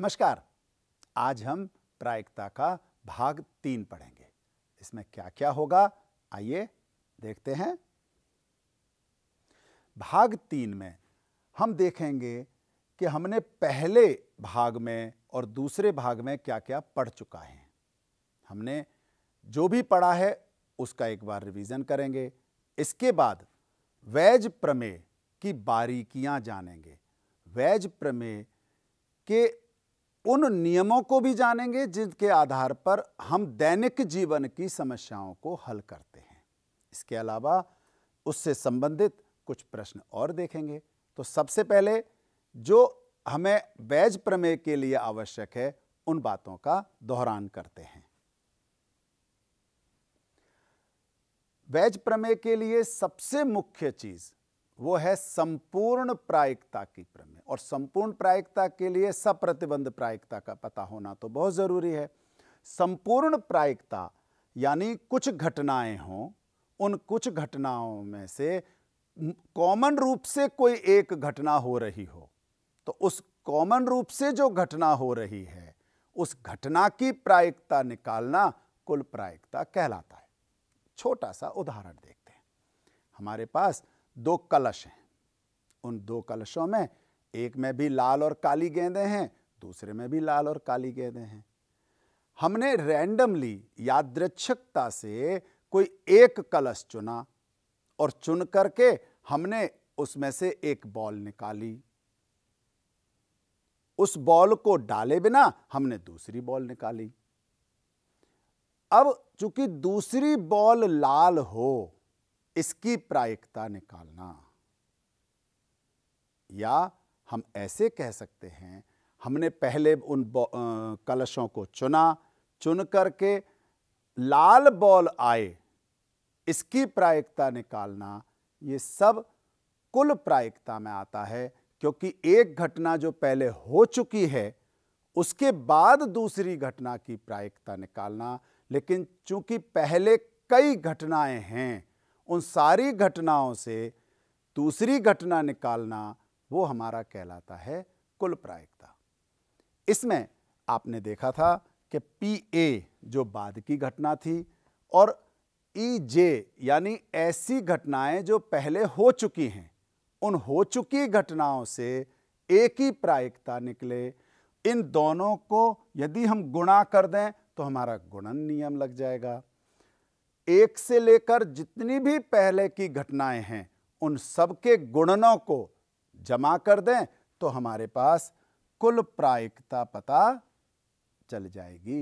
नमस्कार आज हम प्रायिकता का भाग तीन पढ़ेंगे इसमें क्या क्या होगा आइए देखते हैं भाग तीन में हम देखेंगे कि हमने पहले भाग में और दूसरे भाग में क्या क्या पढ़ चुका है हमने जो भी पढ़ा है उसका एक बार रिवीजन करेंगे इसके बाद वैज प्रमेय की बारीकियां जानेंगे वैज प्रमेय के उन नियमों को भी जानेंगे जिनके आधार पर हम दैनिक जीवन की समस्याओं को हल करते हैं इसके अलावा उससे संबंधित कुछ प्रश्न और देखेंगे तो सबसे पहले जो हमें वैज प्रमेय के लिए आवश्यक है उन बातों का दोहरान करते हैं वैज प्रमेय के लिए सबसे मुख्य चीज वो है संपूर्ण प्रायिकता की प्रमेय और संपूर्ण प्रायिकता के लिए सप्रतिबंध प्रायिकता का पता होना तो बहुत ज़रूरी है संपूर्ण प्रायिकता यानी कुछ घटनाएं हों उन कुछ घटनाओं में से कॉमन रूप से कोई एक घटना हो रही हो तो उस कॉमन रूप से जो घटना हो रही है उस घटना की प्रायिकता निकालना कुल प्रायिकता कहलाता है छोटा सा उदाहरण देखते हैं हमारे पास दो कलश हैं उन दो कलशों में एक में भी लाल और काली गेंदे हैं दूसरे में भी लाल और काली गेंदे हैं हमने रैंडमली यादृच्छिकता से कोई एक कलश चुना और चुन करके हमने उसमें से एक बॉल निकाली उस बॉल को डाले बिना हमने दूसरी बॉल निकाली अब चूंकि दूसरी बॉल लाल हो इसकी प्रायिकता निकालना या हम ऐसे कह सकते हैं हमने पहले उन कलशों को चुना चुन करके लाल बॉल आए इसकी प्रायिकता निकालना ये सब कुल प्रायिकता में आता है क्योंकि एक घटना जो पहले हो चुकी है उसके बाद दूसरी घटना की प्रायिकता निकालना लेकिन चूंकि पहले कई घटनाएं हैं उन सारी घटनाओं से दूसरी घटना निकालना वो हमारा कहलाता है कुल प्रायिकता इसमें आपने देखा था कि पी ए जो बाद की घटना थी और ई e जे यानी ऐसी घटनाएं जो पहले हो चुकी हैं उन हो चुकी घटनाओं से एक ही प्रायिकता निकले इन दोनों को यदि हम गुणा कर दें तो हमारा गुणन नियम लग जाएगा एक से लेकर जितनी भी पहले की घटनाएं हैं उन सबके गुणनों को जमा कर दें तो हमारे पास कुल प्रायिकता पता चल जाएगी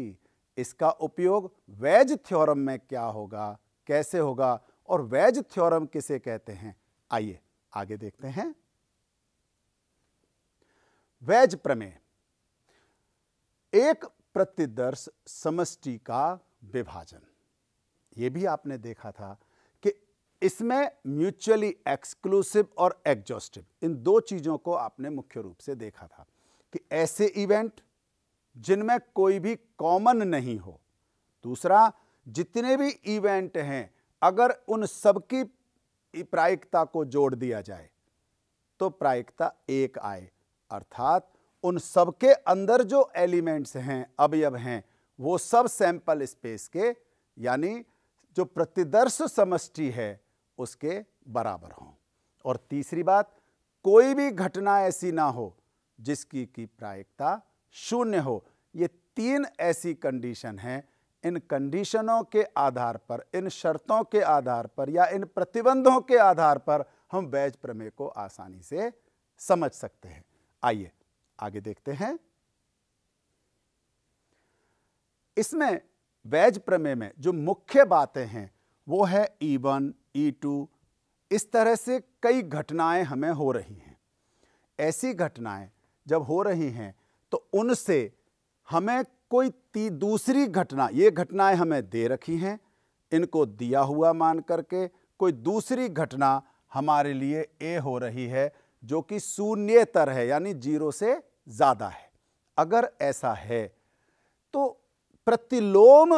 इसका उपयोग वैज थ्योरम में क्या होगा कैसे होगा और वैज थ्योरम किसे कहते हैं आइए आगे देखते हैं वैज प्रमेय एक प्रतिदर्श समष्टि का विभाजन ये भी आपने देखा था कि इसमें म्यूचुअली एक्सक्लूसिव और एग्जॉस्टिव इन दो चीज़ों को आपने मुख्य रूप से देखा था कि ऐसे इवेंट जिनमें कोई भी कॉमन नहीं हो दूसरा जितने भी इवेंट हैं अगर उन सबकी प्रायिकता को जोड़ दिया जाए तो प्रायिकता एक आए अर्थात उन सबके अंदर जो एलिमेंट्स हैं अवयव हैं वो सब सैंपल स्पेस के यानी जो प्रतिदर्श समष्टि है उसके बराबर हों और तीसरी बात कोई भी घटना ऐसी ना हो जिसकी की प्रायिकता शून्य हो ये तीन ऐसी कंडीशन हैं इन कंडीशनों के आधार पर इन शर्तों के आधार पर या इन प्रतिबंधों के आधार पर हम वैज प्रमेय को आसानी से समझ सकते हैं आइए आगे देखते हैं इसमें वैज प्रमेय में जो मुख्य बातें हैं वो है ई वन ई टू इस तरह से कई घटनाएं हमें हो रही हैं ऐसी घटनाएं जब हो रही हैं तो उनसे हमें कोई ती दूसरी घटना ये घटनाएं हमें दे रखी हैं इनको दिया हुआ मान करके कोई दूसरी घटना हमारे लिए ए हो रही है जो कि शून्यतर है यानी जीरो से ज़्यादा है अगर ऐसा है तो प्रतिलोम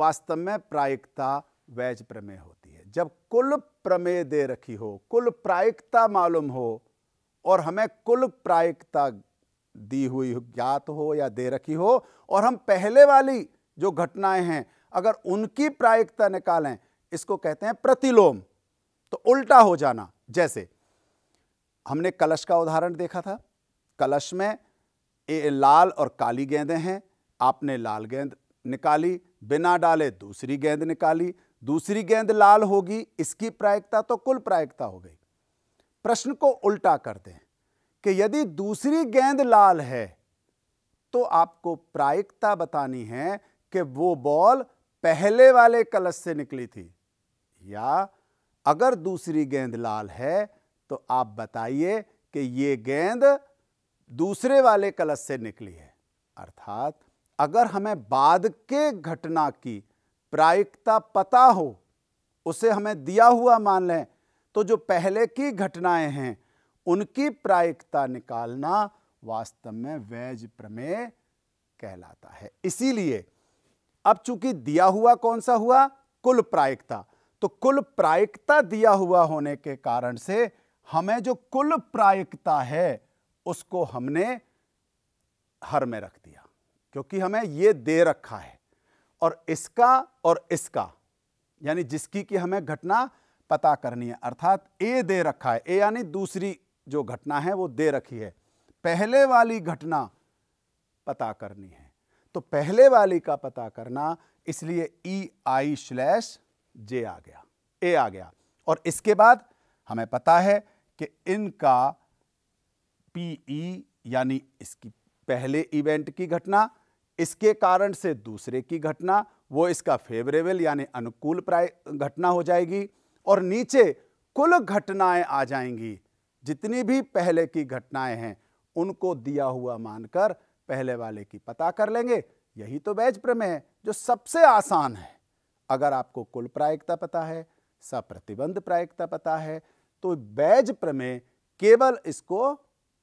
वास्तव में प्रायिकता वैज प्रमेय होती है जब कुल प्रमेय दे रखी हो कुल प्रायिकता मालूम हो और हमें कुल प्रायिकता दी हुई ज्ञात हो या दे रखी हो और हम पहले वाली जो घटनाएं हैं अगर उनकी प्रायिकता निकालें इसको कहते हैं प्रतिलोम तो उल्टा हो जाना जैसे हमने कलश का उदाहरण देखा था कलश में ए, लाल और काली गेंदें हैं आपने लाल गेंद निकाली बिना डाले दूसरी गेंद निकाली दूसरी गेंद लाल होगी इसकी प्रायिकता तो कुल प्रायिकता हो गई प्रश्न को उल्टा कर दें कि यदि दूसरी गेंद लाल है तो आपको प्रायिकता बतानी है कि वो बॉल पहले वाले कलश से निकली थी या अगर दूसरी गेंद लाल है तो आप बताइए कि ये गेंद दूसरे वाले कलश से निकली है अर्थात अगर हमें बाद के घटना की प्रायिकता पता हो उसे हमें दिया हुआ मान लें तो जो पहले की घटनाएं हैं उनकी प्रायिकता निकालना वास्तव में वैज प्रमेय कहलाता है इसीलिए अब चूंकि दिया हुआ कौन सा हुआ कुल प्रायिकता तो कुल प्रायिकता दिया हुआ होने के कारण से हमें जो कुल प्रायिकता है उसको हमने हर में रख दिया क्योंकि हमें ये दे रखा है और इसका और इसका यानी जिसकी कि हमें घटना पता करनी है अर्थात ए दे रखा है ए यानी दूसरी जो घटना है वो दे रखी है पहले वाली घटना पता करनी है तो पहले वाली का पता करना इसलिए ई आई स्लैश जे आ गया ए आ गया और इसके बाद हमें पता है कि इनका पी ई e, यानी इसकी पहले इवेंट की घटना इसके कारण से दूसरे की घटना वो इसका फेवरेबल यानी अनुकूल प्राय घटना हो जाएगी और नीचे कुल घटनाएं आ जाएंगी जितनी भी पहले की घटनाएं हैं उनको दिया हुआ मानकर पहले वाले की पता कर लेंगे यही तो बैज प्रमेय है जो सबसे आसान है अगर आपको कुल प्रायिकता पता है सप्रतिबंध प्रायिकता पता है तो बैज प्रमेय केवल इसको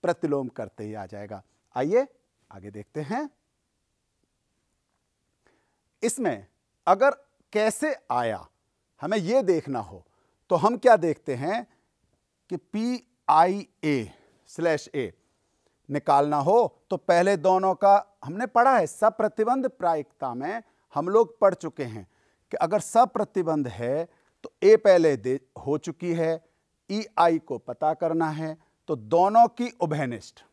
प्रतिलोम करते ही आ जाएगा आइए आगे देखते हैं इसमें अगर कैसे आया हमें यह देखना हो तो हम क्या देखते हैं कि P I A slash A निकालना हो तो पहले दोनों का हमने पढ़ा है सप्रतिबंध प्रायिकता में हम लोग पढ़ चुके हैं कि अगर सप्रतिबंध है तो ए पहले दे हो चुकी है ई e आई को पता करना है तो दोनों की उभयनिष्ठ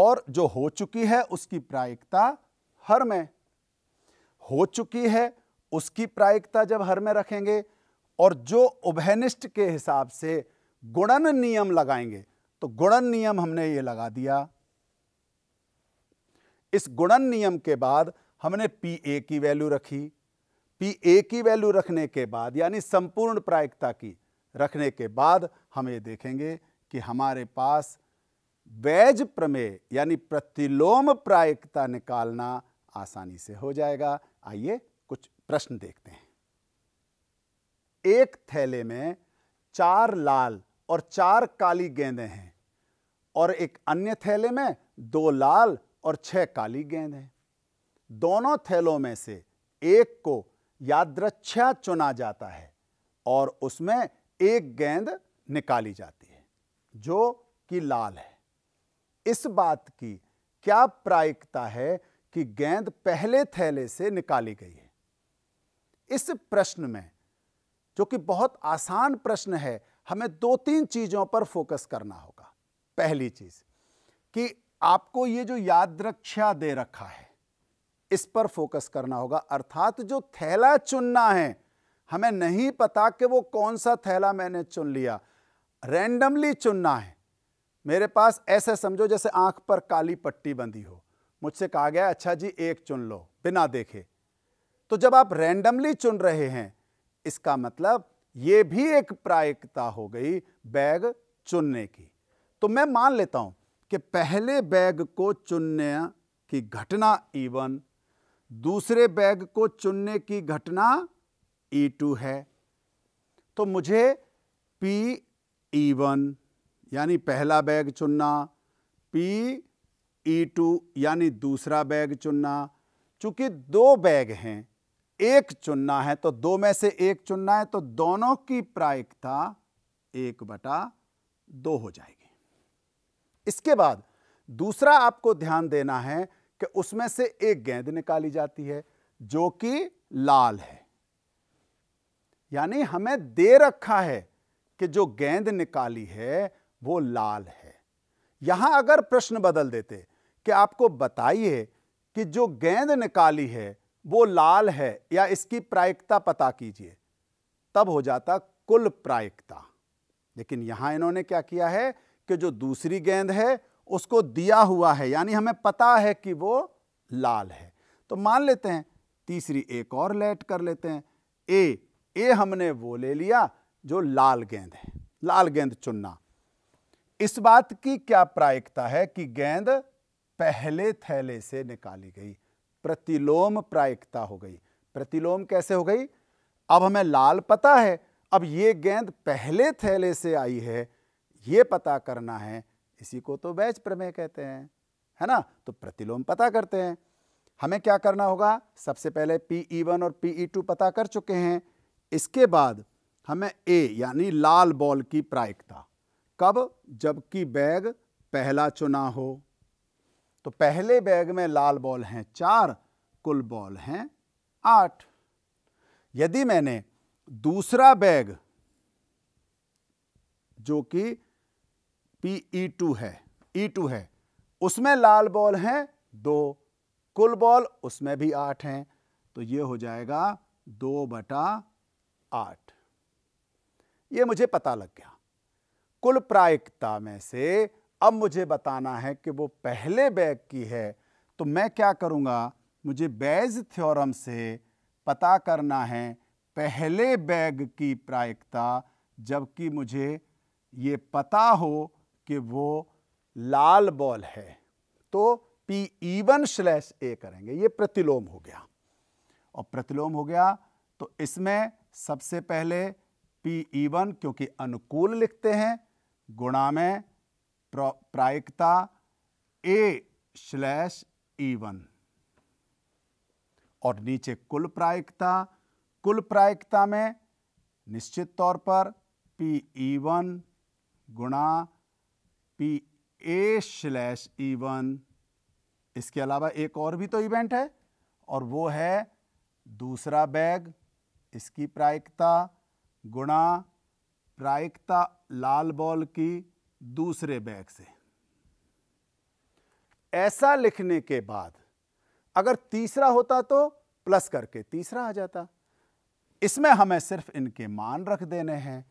और जो हो चुकी है उसकी प्रायिकता हर में हो चुकी है उसकी प्रायिकता जब हर में रखेंगे और जो उभयनिष्ठ के हिसाब से गुणन नियम लगाएंगे तो गुणन नियम हमने ये लगा दिया इस गुणन नियम के बाद हमने पी ए की वैल्यू रखी पी ए की वैल्यू रखने के बाद यानी संपूर्ण प्रायिकता की रखने के बाद हम ये देखेंगे कि हमारे पास वैज प्रमेय यानी प्रतिलोम प्रायिकता निकालना आसानी से हो जाएगा आइए कुछ प्रश्न देखते हैं एक थैले में चार लाल और चार काली गेंदें हैं और एक अन्य थैले में दो लाल और छह काली गेंद हैं दोनों थैलों में से एक को यादृच्छा चुना जाता है और उसमें एक गेंद निकाली जाती है जो कि लाल है इस बात की क्या प्रायिकता है कि गेंद पहले थैले से निकाली गई है इस प्रश्न में जो कि बहुत आसान प्रश्न है हमें दो तीन चीजों पर फोकस करना होगा पहली चीज कि आपको ये जो याद रक्षा दे रखा है इस पर फोकस करना होगा अर्थात जो थैला चुनना है हमें नहीं पता कि वो कौन सा थैला मैंने चुन लिया रैंडमली चुनना है मेरे पास ऐसे समझो जैसे आंख पर काली पट्टी बंधी हो मुझसे कहा गया अच्छा जी एक चुन लो बिना देखे तो जब आप रैंडमली चुन रहे हैं इसका मतलब ये भी एक प्रायिकता हो गई बैग चुनने की तो मैं मान लेता हूं कि पहले बैग को चुनने की घटना E1 दूसरे बैग को चुनने की घटना E2 है तो मुझे पी ई वन यानी पहला बैग चुनना पी E2 यानी दूसरा बैग चुनना चूंकि दो बैग हैं एक चुनना है तो दो में से एक चुनना है तो दोनों की प्रायिकता एक बटा दो हो जाएगी इसके बाद दूसरा आपको ध्यान देना है कि उसमें से एक गेंद निकाली जाती है जो कि लाल है यानी हमें दे रखा है कि जो गेंद निकाली है वो लाल है यहां अगर प्रश्न बदल देते कि आपको बताइए कि जो गेंद निकाली है वो लाल है या इसकी प्रायिकता पता कीजिए तब हो जाता कुल प्रायिकता लेकिन यहां इन्होंने क्या किया है कि जो दूसरी गेंद है उसको दिया हुआ है यानी हमें पता है कि वो लाल है तो मान लेते हैं तीसरी एक और लेट कर लेते हैं ए ए हमने वो ले लिया जो लाल गेंद है लाल गेंद चुनना इस बात की क्या प्रायिकता है कि गेंद पहले थैले से निकाली गई प्रतिलोम प्रायिकता हो गई प्रतिलोम कैसे हो गई अब हमें लाल पता है अब ये गेंद पहले थैले से आई है ये पता करना है इसी को तो बैच प्रमेय कहते हैं है ना तो प्रतिलोम पता करते हैं हमें क्या करना होगा सबसे पहले पी ई वन और पी ई टू पता कर चुके हैं इसके बाद हमें ए यानी लाल बॉल की प्रायिकता कब जबकि बैग पहला चुना हो तो पहले बैग में लाल बॉल हैं चार कुल बॉल हैं आठ यदि मैंने दूसरा बैग जो कि पी ई टू है ई e टू है उसमें लाल बॉल हैं दो कुल बॉल उसमें भी आठ हैं तो ये हो जाएगा दो बटा आठ ये मुझे पता लग गया कुल प्रायिकता में से अब मुझे बताना है कि वो पहले बैग की है तो मैं क्या करूँगा मुझे बैज थ्योरम से पता करना है पहले बैग की प्रायिकता जबकि मुझे ये पता हो कि वो लाल बॉल है तो पी ईवन स्लैश ए करेंगे ये प्रतिलोम हो गया और प्रतिलोम हो गया तो इसमें सबसे पहले पी ईवन क्योंकि अनुकूल लिखते हैं गुणा में प्रायिकता ए स्लैश ई वन और नीचे कुल प्रायिकता कुल प्रायिकता में निश्चित तौर पर पी ई वन गुणा P A slash E one इसके अलावा एक और भी तो इवेंट है और वो है दूसरा बैग इसकी प्रायिकता गुणा प्रायिकता लाल बॉल की दूसरे बैग से ऐसा लिखने के बाद अगर तीसरा होता तो प्लस करके तीसरा आ जाता इसमें हमें सिर्फ इनके मान रख देने हैं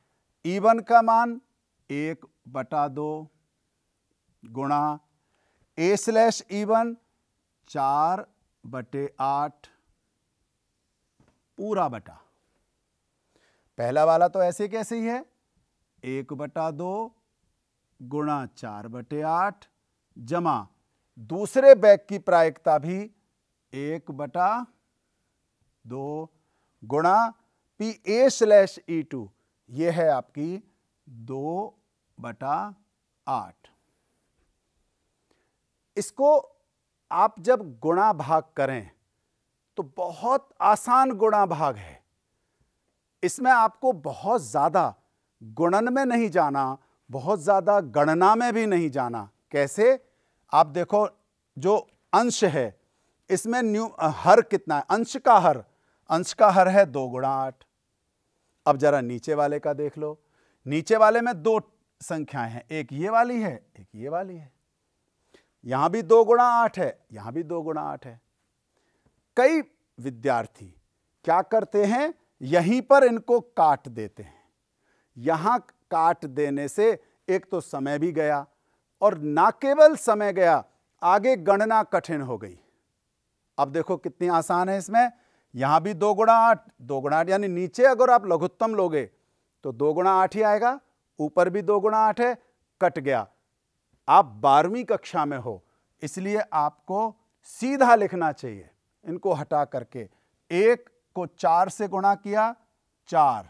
ईवन का मान एक बटा दो गुणा ए स्लैश ईवन चार बटे आठ पूरा बटा पहला वाला तो ऐसे कैसे ही है एक बटा दो गुणा चार बटे आठ जमा दूसरे बैग की प्रायिकता भी एक बटा दो गुणा P A slash E two ये है आपकी दो बटा आठ इसको आप जब गुणा भाग करें तो बहुत आसान गुणा भाग है इसमें आपको बहुत ज़्यादा गुणन में नहीं जाना बहुत ज़्यादा गणना में भी नहीं जाना कैसे आप देखो जो अंश है इसमें न्यू हर कितना है अंश का हर अंश का हर है दो गुणा आठ अब जरा नीचे वाले का देख लो नीचे वाले में दो संख्याएं हैं एक ये वाली है एक ये वाली है यहां भी दो गुणा आठ है यहां भी दो गुणा आठ है कई विद्यार्थी क्या करते हैं यहीं पर इनको काट देते हैं यहां काट देने से एक तो समय भी गया और ना केवल समय गया आगे गणना कठिन हो गई अब देखो कितनी आसान है इसमें यहां भी दो गुणा आठ दो गुणा आठ यानी नीचे अगर आप लघुत्तम लोगे तो दो गुणा आठ ही आएगा ऊपर भी दो गुणा आठ है कट गया आप बारहवीं कक्षा में हो इसलिए आपको सीधा लिखना चाहिए इनको हटा करके एक को चार से गुणा किया चार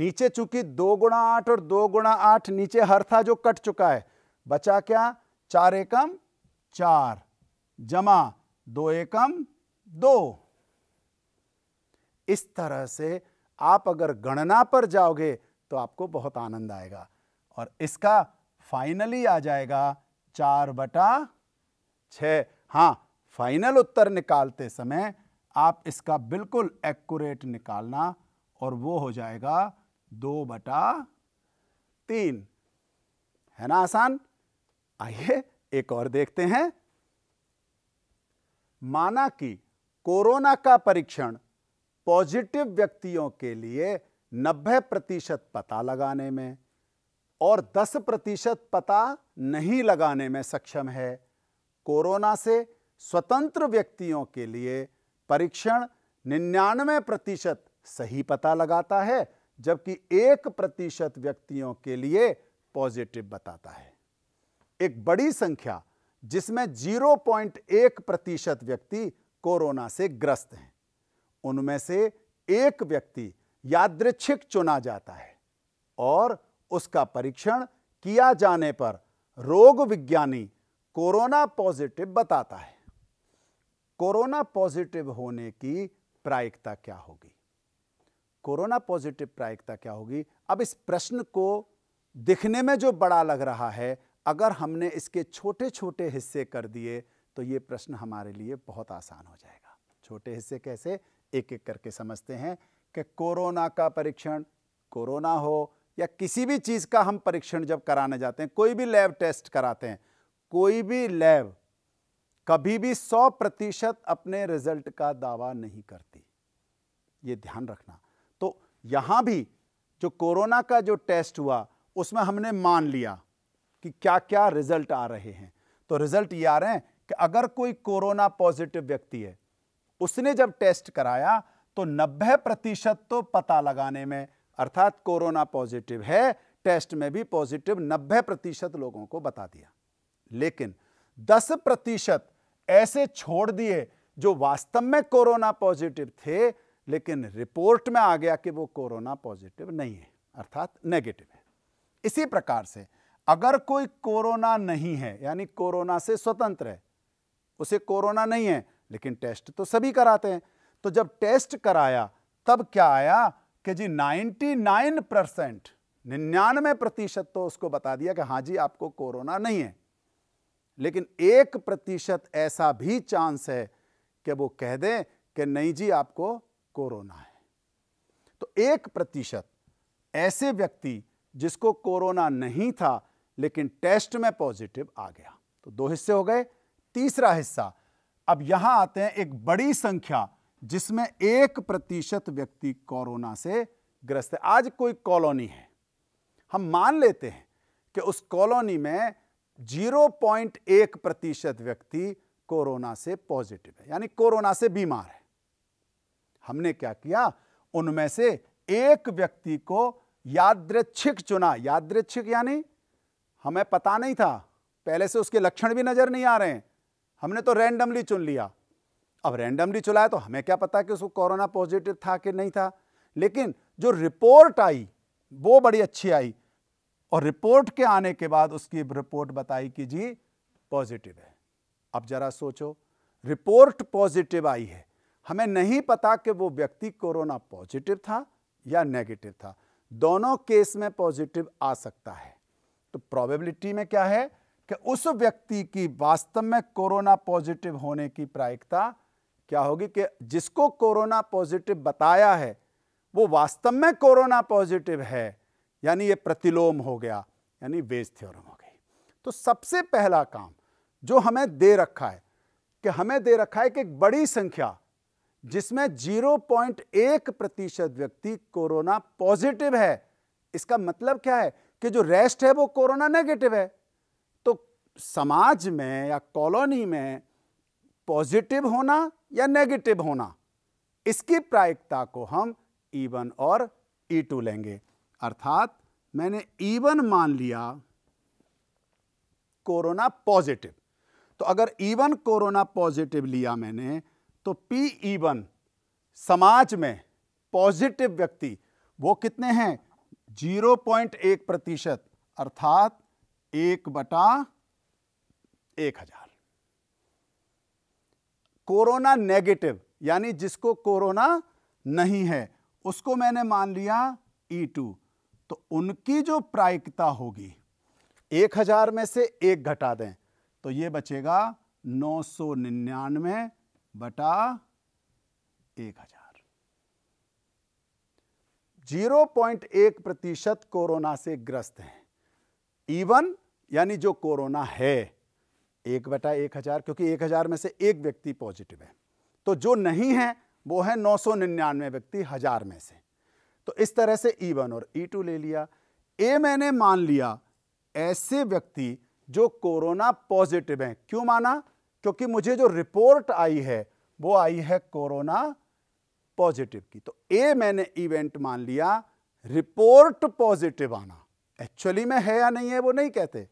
नीचे चूंकि दो गुणा आठ और दो गुणा आठ नीचे हर था जो कट चुका है बचा क्या चार एकम चार जमा दो एकम दो इस तरह से आप अगर गणना पर जाओगे तो आपको बहुत आनंद आएगा और इसका फाइनली आ जाएगा चार बटा छ हाँ फाइनल उत्तर निकालते समय आप इसका बिल्कुल एक्यूरेट निकालना और वो हो जाएगा दो बटा तीन है ना आसान आइए एक और देखते हैं माना कि कोरोना का परीक्षण पॉजिटिव व्यक्तियों के लिए 90 प्रतिशत पता लगाने में और 10 प्रतिशत पता नहीं लगाने में सक्षम है कोरोना से स्वतंत्र व्यक्तियों के लिए परीक्षण निन्यानवे प्रतिशत सही पता लगाता है जबकि एक प्रतिशत व्यक्तियों के लिए पॉजिटिव बताता है एक बड़ी संख्या जिसमें 0.1 प्रतिशत व्यक्ति कोरोना से ग्रस्त हैं उनमें से एक व्यक्ति यादृच्छिक चुना जाता है और उसका परीक्षण किया जाने पर रोग विज्ञानी कोरोना पॉजिटिव बताता है कोरोना पॉजिटिव होने की प्रायिकता क्या होगी कोरोना पॉजिटिव प्रायिकता क्या होगी अब इस प्रश्न को दिखने में जो बड़ा लग रहा है अगर हमने इसके छोटे छोटे हिस्से कर दिए तो ये प्रश्न हमारे लिए बहुत आसान हो जाएगा छोटे हिस्से कैसे एक एक करके समझते हैं कि कोरोना का परीक्षण कोरोना हो या किसी भी चीज़ का हम परीक्षण जब कराने जाते हैं कोई भी लैब टेस्ट कराते हैं कोई भी लैब कभी भी 100 प्रतिशत अपने रिजल्ट का दावा नहीं करती ये ध्यान रखना यहाँ भी जो कोरोना का जो टेस्ट हुआ उसमें हमने मान लिया कि क्या क्या रिजल्ट आ रहे हैं तो रिजल्ट ये आ रहे हैं कि अगर कोई कोरोना पॉजिटिव व्यक्ति है उसने जब टेस्ट कराया तो 90 प्रतिशत तो पता लगाने में अर्थात कोरोना पॉजिटिव है टेस्ट में भी पॉजिटिव 90 प्रतिशत लोगों को बता दिया लेकिन 10 प्रतिशत ऐसे छोड़ दिए जो वास्तव में कोरोना पॉजिटिव थे लेकिन रिपोर्ट में आ गया कि वो कोरोना पॉजिटिव नहीं है अर्थात नेगेटिव है इसी प्रकार से अगर कोई कोरोना नहीं है यानी कोरोना से स्वतंत्र है उसे कोरोना नहीं है लेकिन टेस्ट तो सभी कराते हैं तो जब टेस्ट कराया तब क्या आया कि जी 99 परसेंट निन्यानवे प्रतिशत तो उसको बता दिया कि हाँ जी आपको कोरोना नहीं है लेकिन एक प्रतिशत ऐसा भी चांस है कि वो कह दें कि नहीं जी आपको कोरोना है तो एक प्रतिशत ऐसे व्यक्ति जिसको कोरोना नहीं था लेकिन टेस्ट में पॉजिटिव आ गया तो दो हिस्से हो गए तीसरा हिस्सा अब यहां आते हैं एक बड़ी संख्या जिसमें एक प्रतिशत व्यक्ति कोरोना से ग्रस्त है आज कोई कॉलोनी है हम मान लेते हैं कि उस कॉलोनी में 0.1 प्रतिशत व्यक्ति कोरोना से पॉजिटिव है यानी कोरोना से बीमार है हमने क्या किया उनमें से एक व्यक्ति को यादृच्छिक चुना यादृच्छिक यानी हमें पता नहीं था पहले से उसके लक्षण भी नजर नहीं आ रहे हैं हमने तो रैंडमली चुन लिया अब रैंडमली चुनाया तो हमें क्या पता कि उसको कोरोना पॉजिटिव था कि नहीं था लेकिन जो रिपोर्ट आई वो बड़ी अच्छी आई और रिपोर्ट के आने के बाद उसकी रिपोर्ट बताई कि जी पॉजिटिव है अब जरा सोचो रिपोर्ट पॉजिटिव आई है हमें नहीं पता कि वो व्यक्ति कोरोना पॉजिटिव था या नेगेटिव था दोनों केस में पॉजिटिव आ सकता है तो प्रोबेबिलिटी में क्या है कि उस व्यक्ति की वास्तव में कोरोना पॉजिटिव होने की प्रायिकता क्या होगी कि जिसको कोरोना पॉजिटिव बताया है वो वास्तव में कोरोना पॉजिटिव है यानी ये प्रतिलोम हो गया यानी वेज थ्योरम हो गई तो सबसे पहला काम जो हमें दे रखा है कि हमें दे रखा है कि एक बड़ी संख्या जिसमें 0.1 प्रतिशत व्यक्ति कोरोना पॉजिटिव है इसका मतलब क्या है कि जो रेस्ट है वो कोरोना नेगेटिव है तो समाज में या कॉलोनी में पॉजिटिव होना या नेगेटिव होना इसकी प्रायिकता को हम ईवन e और ई e टू लेंगे अर्थात मैंने ईवन e मान लिया कोरोना पॉजिटिव तो अगर ईवन कोरोना पॉजिटिव लिया मैंने तो पी वन e समाज में पॉजिटिव व्यक्ति वो कितने हैं 0.1 प्रतिशत अर्थात एक बटा एक हजार कोरोना नेगेटिव यानी जिसको कोरोना नहीं है उसको मैंने मान लिया ई e टू तो उनकी जो प्रायिकता होगी एक हजार में से एक घटा दें तो ये बचेगा नौ सौ निन्यानवे बटा एक हजार जीरो पॉइंट एक प्रतिशत कोरोना से ग्रस्त हैं इवन यानी जो कोरोना है एक बटा एक हजार क्योंकि एक हजार में से एक व्यक्ति पॉजिटिव है तो जो नहीं है वो है नौ सौ निन्यानवे व्यक्ति हजार में से तो इस तरह से ई वन और ई टू ले लिया ए मैंने मान लिया ऐसे व्यक्ति जो कोरोना पॉजिटिव हैं क्यों माना क्योंकि मुझे जो रिपोर्ट आई है वो आई है कोरोना पॉजिटिव की तो ए मैंने इवेंट मान लिया रिपोर्ट पॉजिटिव आना एक्चुअली में है या नहीं है वो नहीं कहते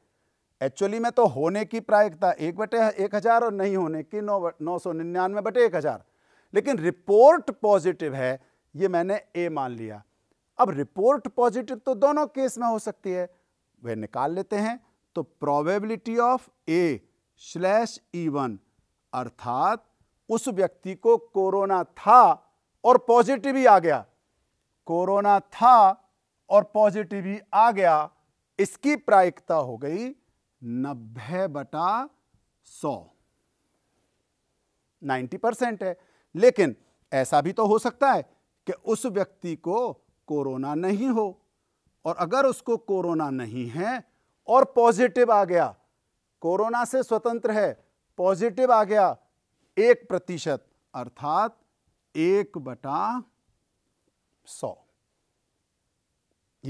एक्चुअली में तो होने की प्रायिकता एक बटे एक हज़ार और नहीं होने की नौ नौ सौ निन्यानवे बटे एक हज़ार लेकिन रिपोर्ट पॉजिटिव है ये मैंने ए मान लिया अब रिपोर्ट पॉजिटिव तो दोनों केस में हो सकती है वह निकाल लेते हैं तो probability of A slash E one e अर्थात उस व्यक्ति को कोरोना था और पॉजिटिव ही आ गया कोरोना था और पॉजिटिव ही आ गया इसकी प्रायिकता हो गई नब्बे बटा सौ नाइन्टी परसेंट है लेकिन ऐसा भी तो हो सकता है कि उस व्यक्ति को कोरोना नहीं हो और अगर उसको कोरोना नहीं है और पॉजिटिव आ गया कोरोना से स्वतंत्र है पॉजिटिव आ गया एक प्रतिशत अर्थात एक बटा सौ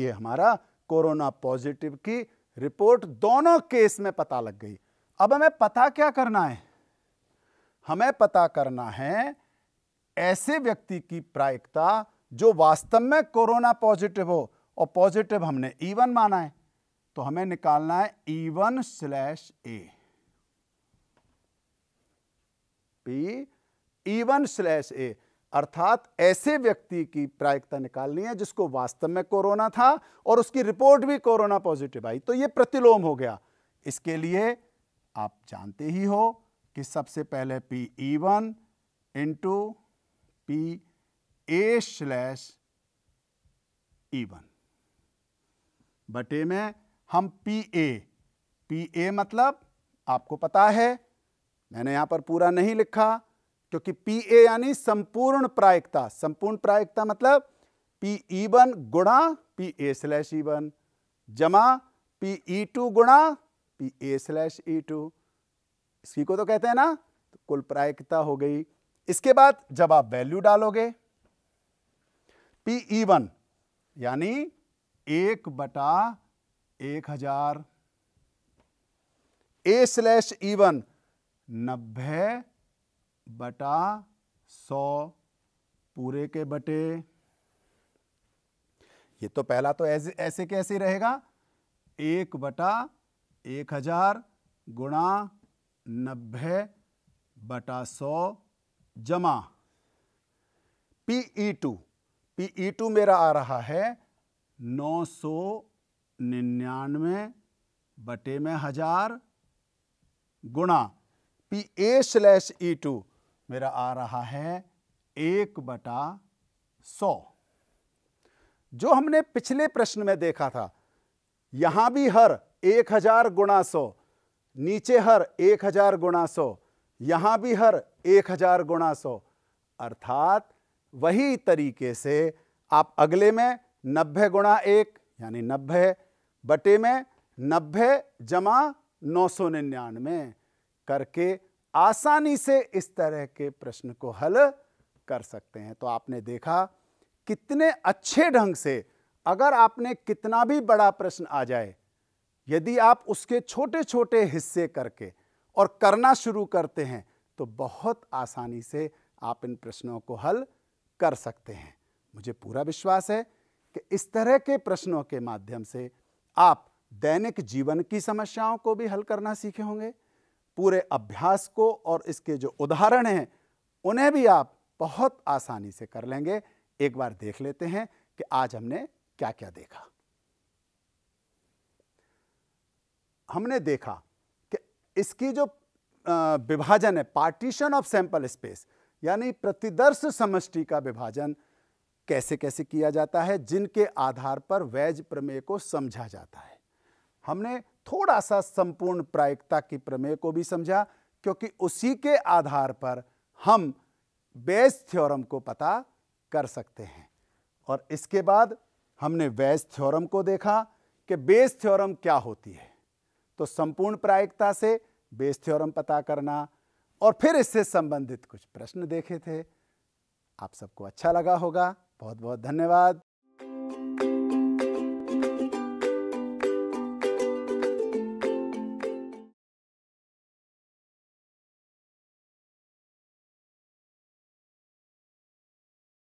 ये हमारा कोरोना पॉजिटिव की रिपोर्ट दोनों केस में पता लग गई अब हमें पता क्या करना है हमें पता करना है ऐसे व्यक्ति की प्रायिकता जो वास्तव में कोरोना पॉजिटिव हो और पॉजिटिव हमने ईवन e माना है तो हमें निकालना है E one slash A P E one slash A अर्थात ऐसे व्यक्ति की प्रायिकता निकालनी है जिसको वास्तव में कोरोना था और उसकी रिपोर्ट भी कोरोना पॉजिटिव आई तो ये प्रतिलोम हो गया इसके लिए आप जानते ही हो कि सबसे पहले P E one into P A slash E one बटे में हम पी ए पी ए मतलब आपको पता है मैंने यहां पर पूरा नहीं लिखा क्योंकि पी ए यानी संपूर्ण प्रायिकता संपूर्ण प्रायिकता मतलब पी ई e वन गुणा P A slash E one जमा पी ई टू गुणा P A slash E two इसी को तो कहते हैं ना तो कुल प्रायिकता हो गई इसके बाद जब आप वैल्यू डालोगे पी ई e वन यानी एक बटा एक हजार ए स्लैश इवन नब्बे बटा सौ पूरे के बटे ये तो पहला तो ऐसे ऐसे कैसे रहेगा एक बटा एक हजार गुणा नब्बे बटा सौ जमा पीई टू पीई टू मेरा आ रहा है नौ सौ निन्यानवे बटे में हजार गुणा P A slash E two मेरा आ रहा है एक बटा सौ जो हमने पिछले प्रश्न में देखा था यहां भी हर एक हजार गुणा सौ नीचे हर एक हजार गुणा सौ यहां भी हर एक हजार गुणा सौ अर्थात वही तरीके से आप अगले में नब्बे गुणा एक यानी नब्बे बटे में नब्बे जमा नौ सौ निन्यानवे करके आसानी से इस तरह के प्रश्न को हल कर सकते हैं तो आपने देखा कितने अच्छे ढंग से अगर आपने कितना भी बड़ा प्रश्न आ जाए यदि आप उसके छोटे छोटे हिस्से करके और करना शुरू करते हैं तो बहुत आसानी से आप इन प्रश्नों को हल कर सकते हैं मुझे पूरा विश्वास है कि इस तरह के प्रश्नों के माध्यम से आप दैनिक जीवन की समस्याओं को भी हल करना सीखे होंगे पूरे अभ्यास को और इसके जो उदाहरण हैं उन्हें भी आप बहुत आसानी से कर लेंगे एक बार देख लेते हैं कि आज हमने क्या क्या देखा हमने देखा कि इसकी जो विभाजन है पार्टीशन ऑफ सैंपल स्पेस यानी प्रतिदर्श समष्टि का विभाजन कैसे कैसे किया जाता है जिनके आधार पर वैज प्रमेय को समझा जाता है हमने थोड़ा सा संपूर्ण प्रायिकता की प्रमेय को भी समझा क्योंकि उसी के आधार पर हम बेस थ्योरम को पता कर सकते हैं और इसके बाद हमने वैज थ्योरम को देखा कि बेस थ्योरम क्या होती है तो संपूर्ण प्रायिकता से बेस थ्योरम पता करना और फिर इससे संबंधित कुछ प्रश्न देखे थे आप सबको अच्छा लगा होगा बहुत बहुत धन्यवाद